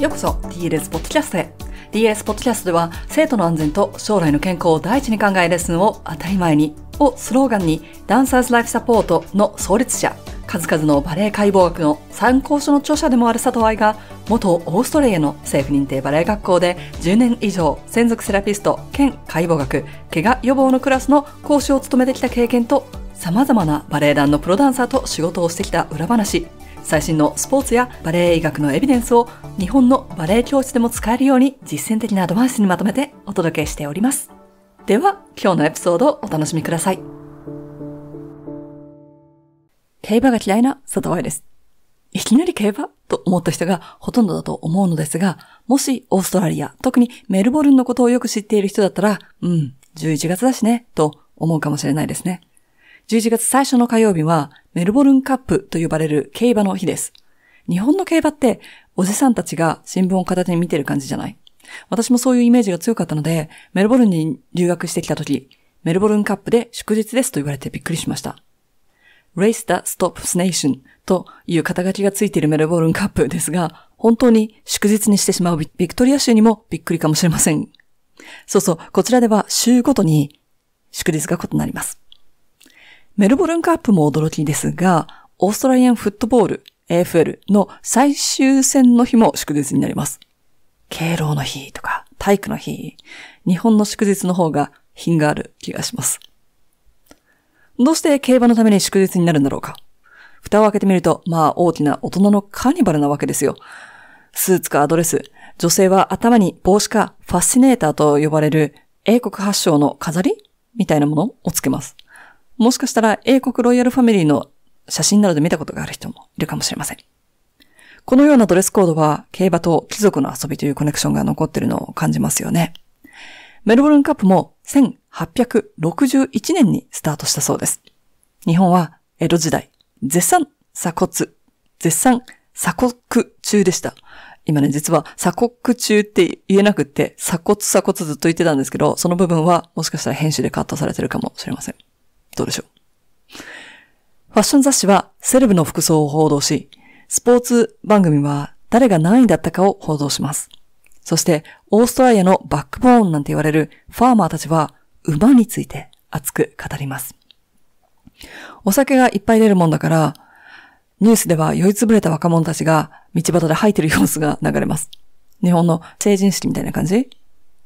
ようこそ TLS ポッドキャストへ DLS ポッドキャストでは生徒の安全と将来の健康を第一に考えレッスンを当たり前にをスローガンにダンサーズライフサポートの創立者数々のバレエ解剖学の参考書の著者でもある佐藤愛が元オーストラリアの政府認定バレエ学校で10年以上専属セラピスト兼解剖学怪我予防のクラスの講師を務めてきた経験とさまざまなバレエ団のプロダンサーと仕事をしてきた裏話最新のスポーツやバレエ医学のエビデンスを日本のバレエ教室でも使えるように実践的なアドバイスにまとめてお届けしております。では、今日のエピソードをお楽しみください。競馬が嫌いな外親です。いきなり競馬と思った人がほとんどだと思うのですが、もしオーストラリア、特にメルボルンのことをよく知っている人だったら、うん、11月だしね、と思うかもしれないですね。11月最初の火曜日はメルボルンカップと呼ばれる競馬の日です。日本の競馬っておじさんたちが新聞を片手に見てる感じじゃない私もそういうイメージが強かったので、メルボルンに留学してきた時、メルボルンカップで祝日ですと言われてびっくりしました。Race the Stops Nation という肩書きがついているメルボルンカップですが、本当に祝日にしてしまうビクトリア州にもびっくりかもしれません。そうそう、こちらでは州ごとに祝日が異なります。メルボルンカップも驚きですが、オーストラリアンフットボール AFL の最終戦の日も祝日になります。敬老の日とか体育の日、日本の祝日の方が品がある気がします。どうして競馬のために祝日になるんだろうか蓋を開けてみると、まあ大きな大人のカーニバルなわけですよ。スーツかアドレス、女性は頭に帽子かファシネーターと呼ばれる英国発祥の飾りみたいなものをつけます。もしかしたら英国ロイヤルファミリーの写真などで見たことがある人もいるかもしれません。このようなドレスコードは競馬と貴族の遊びというコネクションが残っているのを感じますよね。メルボルンカップも1861年にスタートしたそうです。日本は江戸時代、絶賛鎖骨、絶賛鎖国中でした。今ね、実は鎖国中って言えなくって、鎖骨鎖骨ずっと言ってたんですけど、その部分はもしかしたら編集でカットされてるかもしれません。どうでしょう。ファッション雑誌はセレブの服装を報道し、スポーツ番組は誰が何位だったかを報道します。そして、オーストラリアのバックボーンなんて言われるファーマーたちは馬について熱く語ります。お酒がいっぱい出るもんだから、ニュースでは酔いつぶれた若者たちが道端で吐いてる様子が流れます。日本の成人式みたいな感じ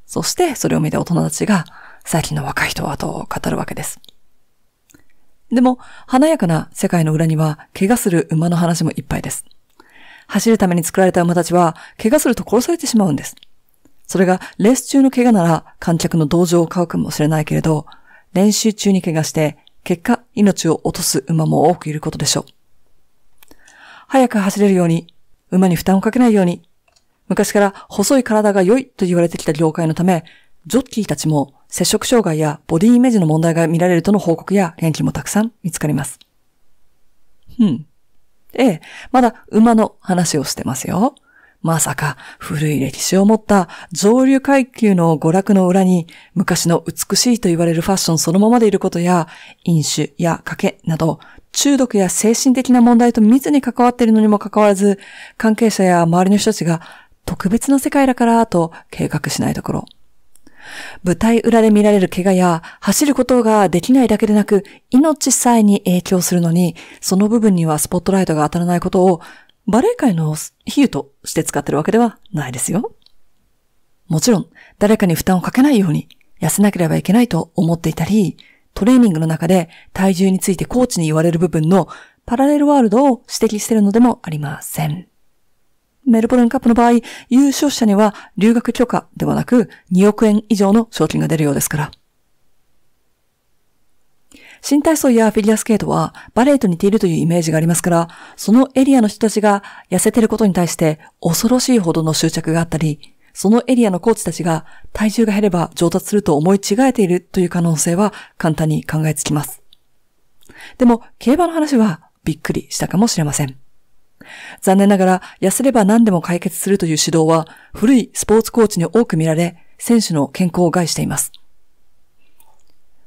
そして、それを見た大人たちが、最近の若い人はと語るわけです。でも、華やかな世界の裏には、怪我する馬の話もいっぱいです。走るために作られた馬たちは、怪我すると殺されてしまうんです。それが、レース中の怪我なら、観客の同情を買うかもしれないけれど、練習中に怪我して、結果、命を落とす馬も多くいることでしょう。早く走れるように、馬に負担をかけないように、昔から細い体が良いと言われてきた業界のため、ジョッキーたちも摂食障害やボディイメージの問題が見られるとの報告や研究もたくさん見つかります。うん。ええ、まだ馬の話をしてますよ。まさか古い歴史を持った上流階級の娯楽の裏に昔の美しいと言われるファッションそのままでいることや飲酒や賭けなど中毒や精神的な問題と密に関わっているのにもかかわらず関係者や周りの人たちが特別な世界だからと計画しないところ舞台裏で見られる怪我や、走ることができないだけでなく、命さえに影響するのに、その部分にはスポットライトが当たらないことを、バレエ界の比喩として使ってるわけではないですよ。もちろん、誰かに負担をかけないように、痩せなければいけないと思っていたり、トレーニングの中で体重についてコーチに言われる部分のパラレルワールドを指摘しているのでもありません。メルボルンカップの場合、優勝者には留学許可ではなく2億円以上の賞金が出るようですから。新体操やフィギュアスケートはバレエと似ているというイメージがありますから、そのエリアの人たちが痩せてることに対して恐ろしいほどの執着があったり、そのエリアのコーチたちが体重が減れば上達すると思い違えているという可能性は簡単に考えつきます。でも、競馬の話はびっくりしたかもしれません。残念ながら、痩せれば何でも解決するという指導は、古いスポーツコーチに多く見られ、選手の健康を害しています。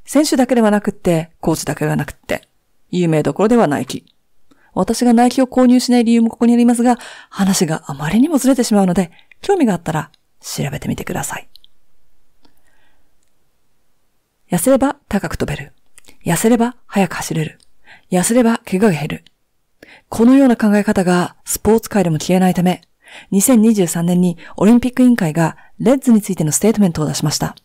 選手だけではなくって、コーチだけではなくって、有名どころではナイキ。私がナイキを購入しない理由もここにありますが、話があまりにもずれてしまうので、興味があったら調べてみてください。痩せれば高く飛べる。痩せれば速く走れる。痩せれば怪我が減る。このような考え方がスポーツ界でも消えないため、2023年にオリンピック委員会がレッズについてのステートメントを出しました。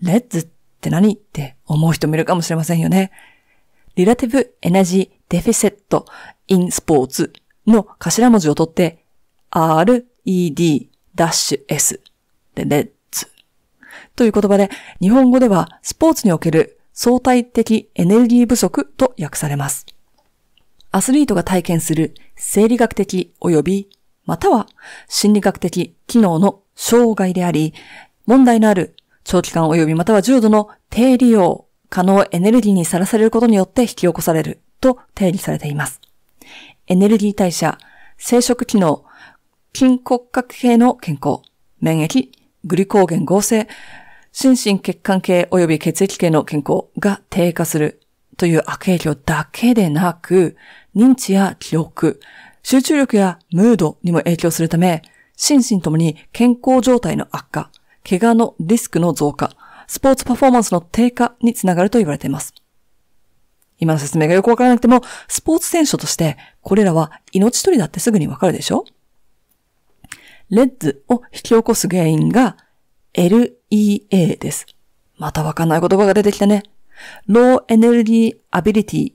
レッズって何って思う人もいるかもしれませんよね。リラティブエナジーデフィセットインスポーツの頭文字を取って red-s でレッズという言葉で日本語ではスポーツにおける相対的エネルギー不足と訳されます。アスリートが体験する生理学的及びまたは心理学的機能の障害であり、問題のある長期間及びまたは重度の低利用可能エネルギーにさらされることによって引き起こされると定義されています。エネルギー代謝、生殖機能、筋骨格系の健康、免疫、グリコーゲン合成、心身血管系及び血液系の健康が低下するという悪影響だけでなく、認知や記憶、集中力やムードにも影響するため、心身ともに健康状態の悪化、怪我のリスクの増加、スポーツパフォーマンスの低下につながると言われています。今の説明がよくわからなくても、スポーツ選手として、これらは命取りだってすぐにわかるでしょレッズを引き起こす原因が LEA です。またわかんない言葉が出てきたね。low energy ability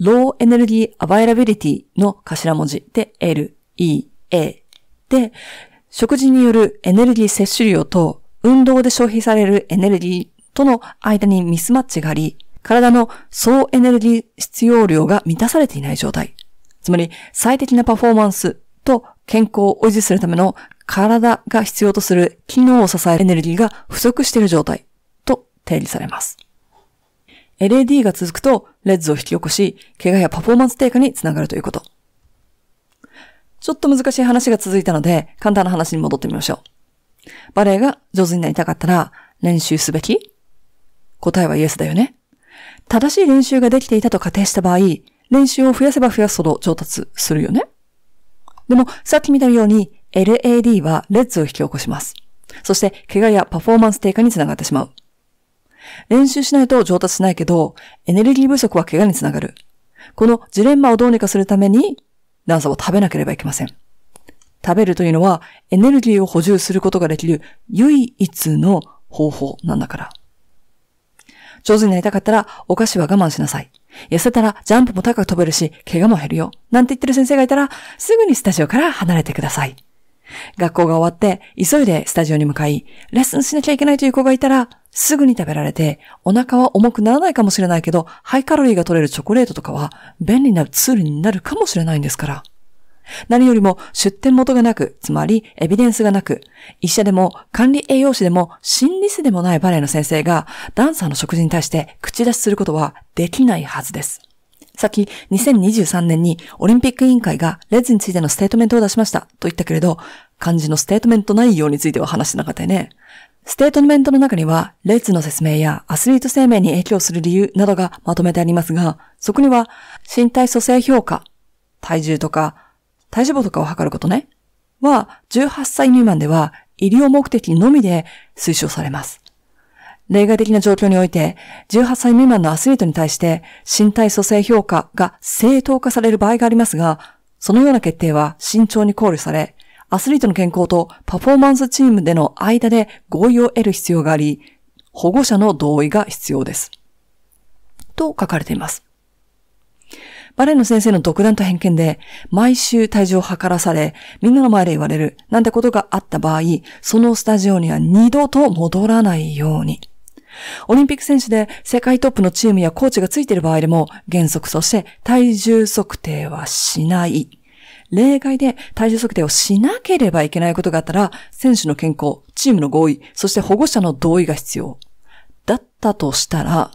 low energy availability の頭文字で L, E, A で、食事によるエネルギー摂取量と運動で消費されるエネルギーとの間にミスマッチがあり、体の総エネルギー必要量が満たされていない状態。つまり最適なパフォーマンスと健康を維持するための体が必要とする機能を支えるエネルギーが不足している状態。定義されます。LAD が続くと、レッズを引き起こし、怪我やパフォーマンス低下につながるということ。ちょっと難しい話が続いたので、簡単な話に戻ってみましょう。バレエが上手になりたかったら、練習すべき答えはイエスだよね。正しい練習ができていたと仮定した場合、練習を増やせば増やすほど上達するよね。でも、さっき見たように、LAD はレッズを引き起こします。そして、怪我やパフォーマンス低下につながってしまう。練習しないと上達しないけど、エネルギー不足は怪我につながる。このジレンマをどうにかするために、ダンサーを食べなければいけません。食べるというのは、エネルギーを補充することができる唯一の方法なんだから。上手になりたかったら、お菓子は我慢しなさい。痩せたらジャンプも高く飛べるし、怪我も減るよ。なんて言ってる先生がいたら、すぐにスタジオから離れてください。学校が終わって、急いでスタジオに向かい、レッスンしなきゃいけないという子がいたら、すぐに食べられて、お腹は重くならないかもしれないけど、ハイカロリーが取れるチョコレートとかは、便利なツールになるかもしれないんですから。何よりも出店元がなく、つまりエビデンスがなく、医者でも管理栄養士でも心理師でもないバレエの先生がダンサーの食事に対して口出しすることはできないはずです。さっき2023年にオリンピック委員会がレッズについてのステートメントを出しましたと言ったけれど、漢字のステートメント内容については話してなかったよね。ステートメントの中には、レッズの説明やアスリート生命に影響する理由などがまとめてありますが、そこには、身体組成評価、体重とか、体脂肪とかを測ることね、は、18歳未満では医療目的のみで推奨されます。例外的な状況において、18歳未満のアスリートに対して身体組成評価が正当化される場合がありますが、そのような決定は慎重に考慮され、アスリートの健康とパフォーマンスチームでの間で合意を得る必要があり、保護者の同意が必要です。と書かれています。バレエの先生の独断と偏見で、毎週体重を測らされ、みんなの前で言われる、なんてことがあった場合、そのスタジオには二度と戻らないように。オリンピック選手で世界トップのチームやコーチがついている場合でも、原則そして体重測定はしない。例外で体重測定をしなければいけないことがあったら、選手の健康、チームの合意、そして保護者の同意が必要。だったとしたら、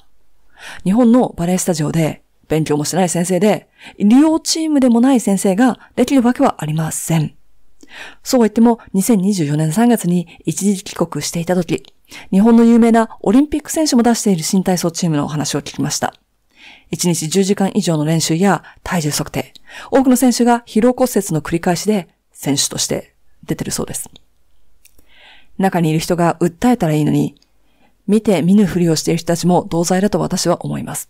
日本のバレエスタジオで勉強もしてない先生で、利用チームでもない先生ができるわけはありません。そうは言っても、2024年3月に一時帰国していた時、日本の有名なオリンピック選手も出している新体操チームのお話を聞きました。1日10時間以上の練習や体重測定、多くの選手が疲労骨折の繰り返しで選手として出てるそうです。中にいる人が訴えたらいいのに、見て見ぬふりをしている人たちも同罪だと私は思います。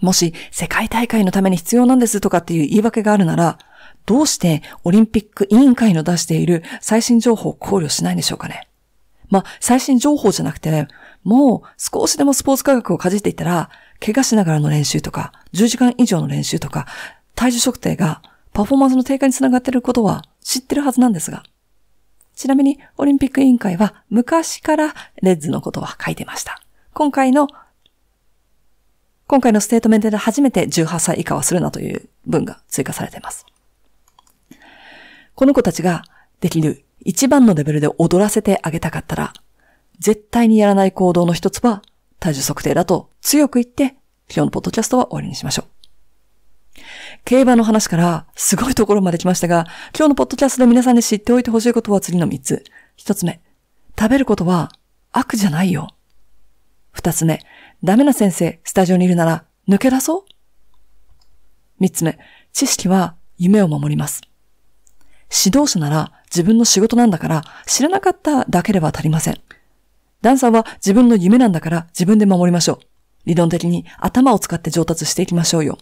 もし世界大会のために必要なんですとかっていう言い訳があるなら、どうしてオリンピック委員会の出している最新情報を考慮しないんでしょうかね。まあ、最新情報じゃなくて、ね、もう少しでもスポーツ科学をかじっていたら、怪我しながらの練習とか、10時間以上の練習とか、体重測定がパフォーマンスの低下につながっていることは知ってるはずなんですが。ちなみに、オリンピック委員会は昔からレッズのことは書いてました。今回の、今回のステートメントで初めて18歳以下はするなという文が追加されています。この子たちができる一番のレベルで踊らせてあげたかったら、絶対にやらない行動の一つは、体重測定だと強く言って、今日のポッドキャストは終わりにしましょう。競馬の話からすごいところまで来ましたが、今日のポッドキャストで皆さんに知っておいてほしいことは次の3つ。1つ目、食べることは悪じゃないよ。2つ目、ダメな先生、スタジオにいるなら抜け出そう。3つ目、知識は夢を守ります。指導者なら自分の仕事なんだから知らなかっただけでは足りません。ダンサーは自分の夢なんだから自分で守りましょう。理論的に頭を使って上達していきましょうよ。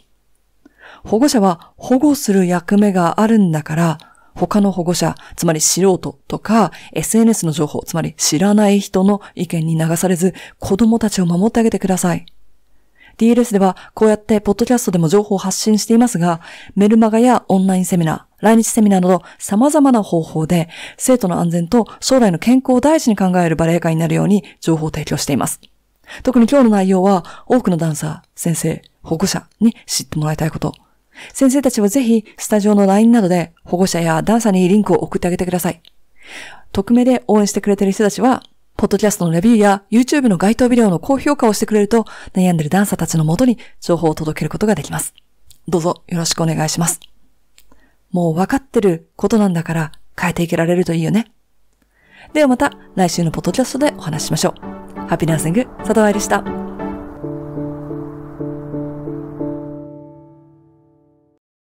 保護者は保護する役目があるんだから、他の保護者、つまり素人とか SNS の情報、つまり知らない人の意見に流されず、子供たちを守ってあげてください。DLS ではこうやってポッドキャストでも情報を発信していますが、メルマガやオンラインセミナー、来日セミナーなど様々な方法で生徒の安全と将来の健康を第一に考えるバレエ会になるように情報を提供しています。特に今日の内容は多くのダンサー、先生、保護者に知ってもらいたいこと。先生たちはぜひスタジオの LINE などで保護者やダンサーにリンクを送ってあげてください。匿名で応援してくれてる人たちはポッドキャストのレビューや YouTube の該当ビデオの高評価をしてくれると、悩んでるダンサーたちのもとに情報を届けることができます。どうぞよろしくお願いします。もう分かってることなんだから変えていけられるといいよね。ではまた来週のポッドキャストでお話ししましょう。ハッピーダンシング、佐藤愛でした。